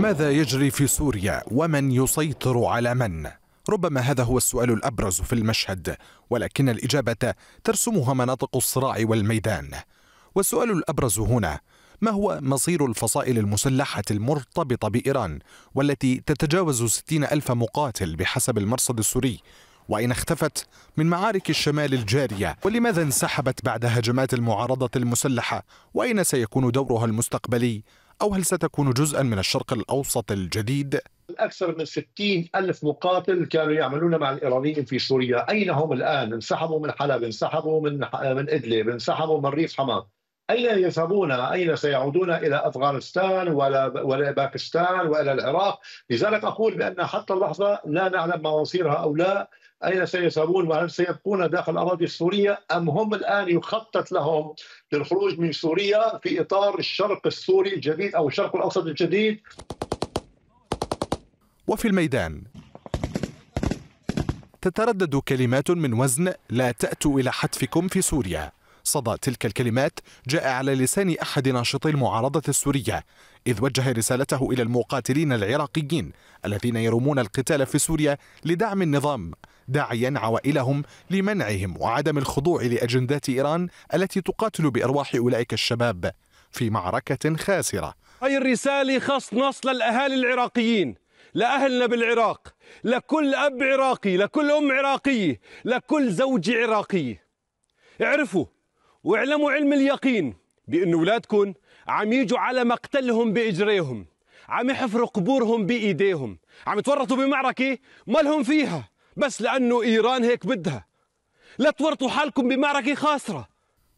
ماذا يجري في سوريا ومن يسيطر على من ربما هذا هو السؤال الابرز في المشهد ولكن الاجابه ترسمها مناطق الصراع والميدان والسؤال الابرز هنا ما هو مصير الفصائل المسلحة المرتبطة بإيران والتي تتجاوز ستين ألف مقاتل بحسب المرصد السوري وأين اختفت من معارك الشمال الجارية ولماذا انسحبت بعد هجمات المعارضة المسلحة وأين سيكون دورها المستقبلي أو هل ستكون جزءا من الشرق الأوسط الجديد؟ أكثر من 60 ألف مقاتل كانوا يعملون مع الإيرانيين في سوريا أين هم الآن؟ انسحبوا من حلب انسحبوا من, من إدلب انسحبوا من ريف حماه أين يذهبون أين سيعودون إلى أفغانستان ولا, ولا باكستان وإلى العراق لذلك أقول بأن حتى اللحظة لا نعلم مصيرها أو لا أين سيذهبون وهل سيبقون داخل الأراضي السورية أم هم الآن يخطط لهم للخروج من سوريا في إطار الشرق السوري الجديد أو الشرق الأوسط الجديد وفي الميدان تتردد كلمات من وزن لا تأتوا إلى حتفكم في سوريا صدى تلك الكلمات جاء على لسان أحد ناشطي المعارضة السورية إذ وجه رسالته إلى المقاتلين العراقيين الذين يرمون القتال في سوريا لدعم النظام داعيا عوائلهم لمنعهم وعدم الخضوع لأجندات إيران التي تقاتل بأرواح أولئك الشباب في معركة خاسرة هاي الرسالة خاص نص للأهالي العراقيين لأهلنا بالعراق لكل أب عراقي لكل أم عراقية لكل زوجة عراقية اعرفوا واعلموا علم اليقين بأن ولادكم عم يجوا على مقتلهم بإجريهم عم يحفروا قبورهم بإيديهم عم يتورطوا بمعركة ما لهم فيها بس لأنه إيران هيك بدها لا تورطوا حالكم بمعركة خاسرة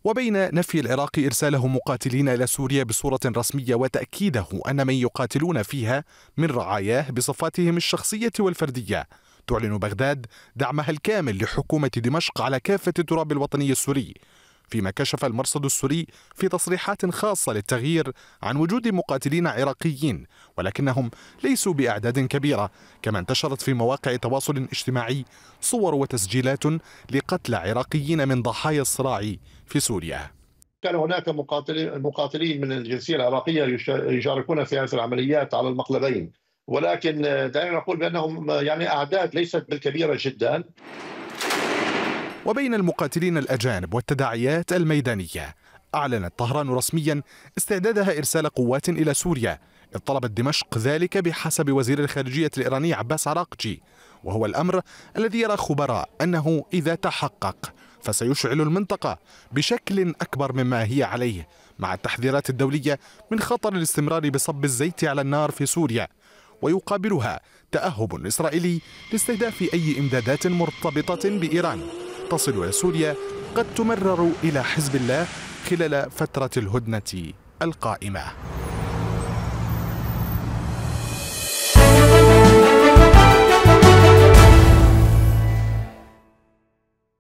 وبين نفي العراق إرساله مقاتلين إلى سوريا بصورة رسمية وتأكيده أن من يقاتلون فيها من رعاياه بصفاتهم الشخصية والفردية تعلن بغداد دعمها الكامل لحكومة دمشق على كافة التراب الوطني السوري فيما كشف المرصد السوري في تصريحات خاصة للتغيير عن وجود مقاتلين عراقيين ولكنهم ليسوا بأعداد كبيرة كما انتشرت في مواقع تواصل اجتماعي صور وتسجيلات لقتلى عراقيين من ضحايا الصراع في سوريا كان هناك مقاتلين من الجنسية العراقية يشاركون في هذه العمليات على المقلبين ولكن دعنا نقول بأنهم يعني أعداد ليست بالكبيرة جدا وبين المقاتلين الأجانب والتداعيات الميدانية أعلنت طهران رسميا استعدادها إرسال قوات إلى سوريا إذ طلبت دمشق ذلك بحسب وزير الخارجية الإيراني عباس عراقجي وهو الأمر الذي يرى خبراء أنه إذا تحقق فسيشعل المنطقة بشكل أكبر مما هي عليه مع التحذيرات الدولية من خطر الاستمرار بصب الزيت على النار في سوريا ويقابلها تأهب إسرائيلي لاستهداف أي إمدادات مرتبطة بإيران تصل إلى سوريا قد تمرر إلى حزب الله خلال فترة الهدنة القائمة